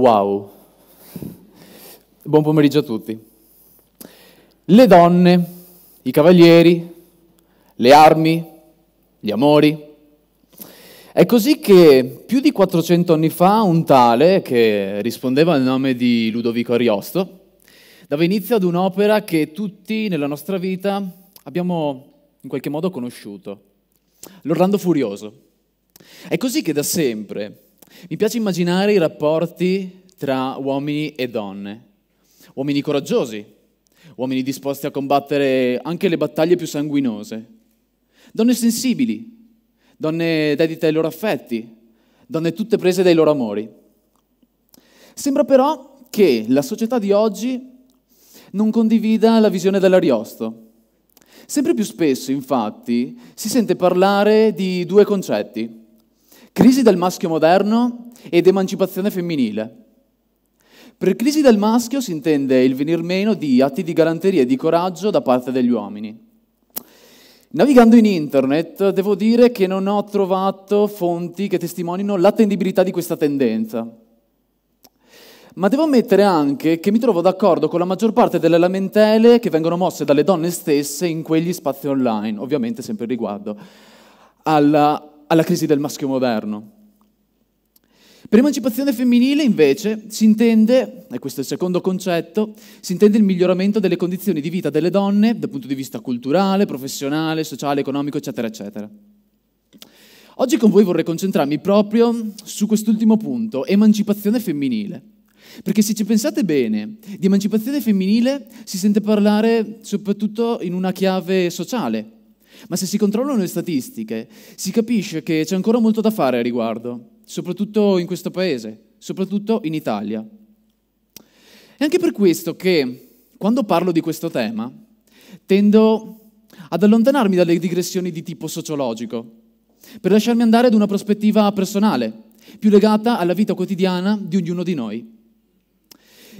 Wow. Buon pomeriggio a tutti. Le donne, i cavalieri, le armi, gli amori. È così che più di 400 anni fa un tale, che rispondeva al nome di Ludovico Ariosto, dava inizio ad un'opera che tutti nella nostra vita abbiamo in qualche modo conosciuto, l'Orlando Furioso. È così che da sempre mi piace immaginare i rapporti tra uomini e donne, uomini coraggiosi, uomini disposti a combattere anche le battaglie più sanguinose, donne sensibili, donne dedite ai loro affetti, donne tutte prese dai loro amori. Sembra però che la società di oggi non condivida la visione dell'Ariosto. Sempre più spesso, infatti, si sente parlare di due concetti, crisi del maschio moderno ed emancipazione femminile. Per crisi del maschio si intende il venir meno di atti di galanteria e di coraggio da parte degli uomini. Navigando in internet devo dire che non ho trovato fonti che testimonino l'attendibilità di questa tendenza. Ma devo ammettere anche che mi trovo d'accordo con la maggior parte delle lamentele che vengono mosse dalle donne stesse in quegli spazi online, ovviamente sempre riguardo alla, alla crisi del maschio moderno. Per emancipazione femminile invece si intende, e questo è il secondo concetto, si intende il miglioramento delle condizioni di vita delle donne dal punto di vista culturale, professionale, sociale, economico, eccetera, eccetera. Oggi con voi vorrei concentrarmi proprio su quest'ultimo punto, emancipazione femminile. Perché se ci pensate bene, di emancipazione femminile si sente parlare soprattutto in una chiave sociale, ma se si controllano le statistiche si capisce che c'è ancora molto da fare a riguardo soprattutto in questo paese, soprattutto in Italia. È anche per questo che quando parlo di questo tema tendo ad allontanarmi dalle digressioni di tipo sociologico, per lasciarmi andare ad una prospettiva personale, più legata alla vita quotidiana di ognuno di noi.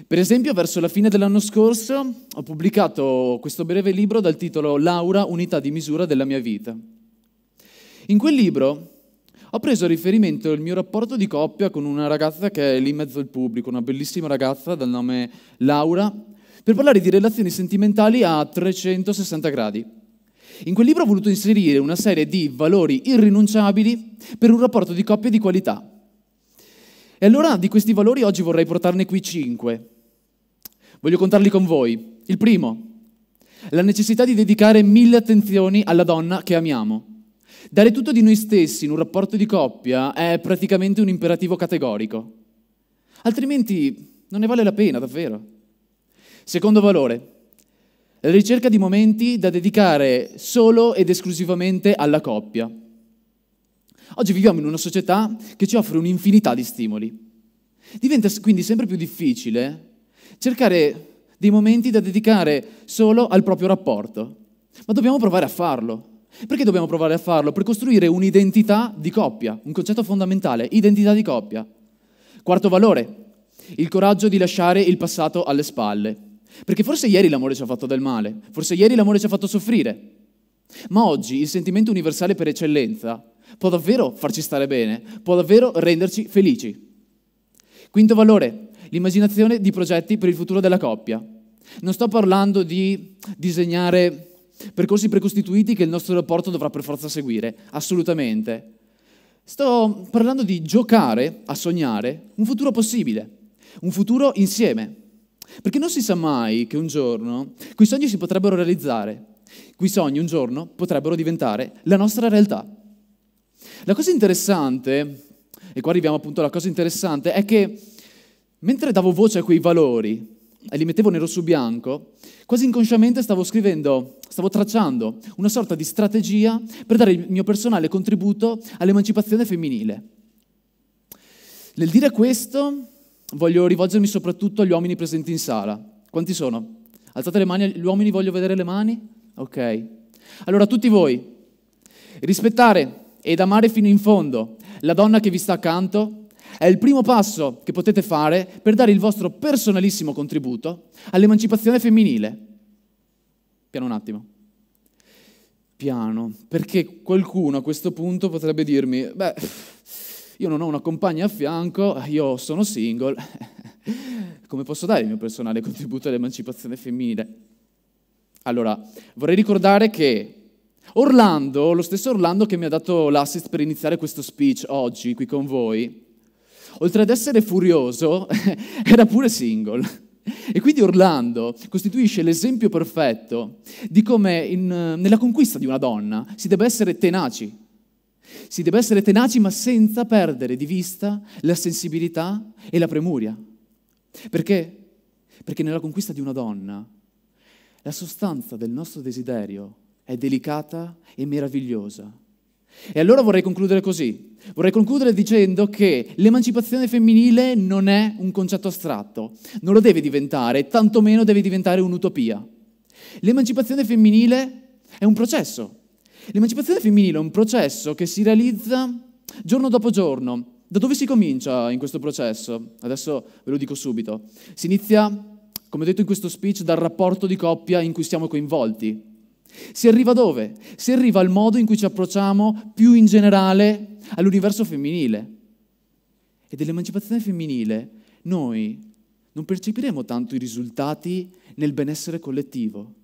Per esempio, verso la fine dell'anno scorso ho pubblicato questo breve libro dal titolo Laura, unità di misura della mia vita. In quel libro ho preso a riferimento il mio rapporto di coppia con una ragazza che è lì in mezzo al pubblico, una bellissima ragazza dal nome Laura, per parlare di relazioni sentimentali a 360 gradi. In quel libro ho voluto inserire una serie di valori irrinunciabili per un rapporto di coppia di qualità. E allora di questi valori oggi vorrei portarne qui cinque. Voglio contarli con voi. Il primo, la necessità di dedicare mille attenzioni alla donna che amiamo. Dare tutto di noi stessi in un rapporto di coppia è praticamente un imperativo categorico. Altrimenti non ne vale la pena, davvero. Secondo valore, la ricerca di momenti da dedicare solo ed esclusivamente alla coppia. Oggi viviamo in una società che ci offre un'infinità di stimoli. Diventa quindi sempre più difficile cercare dei momenti da dedicare solo al proprio rapporto, ma dobbiamo provare a farlo. Perché dobbiamo provare a farlo? Per costruire un'identità di coppia, un concetto fondamentale, identità di coppia. Quarto valore, il coraggio di lasciare il passato alle spalle. Perché forse ieri l'amore ci ha fatto del male, forse ieri l'amore ci ha fatto soffrire, ma oggi il sentimento universale per eccellenza può davvero farci stare bene, può davvero renderci felici. Quinto valore, l'immaginazione di progetti per il futuro della coppia. Non sto parlando di disegnare percorsi precostituiti che il nostro rapporto dovrà per forza seguire, assolutamente. Sto parlando di giocare a sognare un futuro possibile, un futuro insieme. Perché non si sa mai che un giorno quei sogni si potrebbero realizzare, quei sogni un giorno potrebbero diventare la nostra realtà. La cosa interessante, e qua arriviamo appunto alla cosa interessante, è che mentre davo voce a quei valori, e li mettevo nero su bianco, quasi inconsciamente stavo scrivendo, stavo tracciando una sorta di strategia per dare il mio personale contributo all'emancipazione femminile. Nel dire questo voglio rivolgermi soprattutto agli uomini presenti in sala. Quanti sono? Alzate le mani, gli uomini voglio vedere le mani? Ok. Allora tutti voi, rispettare ed amare fino in fondo la donna che vi sta accanto è il primo passo che potete fare per dare il vostro personalissimo contributo all'emancipazione femminile. Piano un attimo. Piano, perché qualcuno a questo punto potrebbe dirmi, beh, io non ho una compagna a fianco, io sono single, come posso dare il mio personale contributo all'emancipazione femminile? Allora, vorrei ricordare che Orlando, lo stesso Orlando che mi ha dato l'assist per iniziare questo speech oggi qui con voi, Oltre ad essere furioso, era pure single. E quindi Orlando costituisce l'esempio perfetto di come in, nella conquista di una donna si debba essere tenaci. Si debba essere tenaci ma senza perdere di vista la sensibilità e la premuria. Perché? Perché nella conquista di una donna la sostanza del nostro desiderio è delicata e meravigliosa, e allora vorrei concludere così. Vorrei concludere dicendo che l'emancipazione femminile non è un concetto astratto, non lo deve diventare, tantomeno deve diventare un'utopia. L'emancipazione femminile è un processo. L'emancipazione femminile è un processo che si realizza giorno dopo giorno. Da dove si comincia in questo processo? Adesso ve lo dico subito. Si inizia, come ho detto in questo speech, dal rapporto di coppia in cui siamo coinvolti. Si arriva dove? Si arriva al modo in cui ci approcciamo più in generale all'universo femminile. E dell'emancipazione femminile noi non percepiremo tanto i risultati nel benessere collettivo.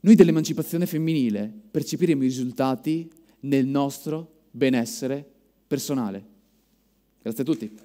Noi dell'emancipazione femminile percepiremo i risultati nel nostro benessere personale. Grazie a tutti.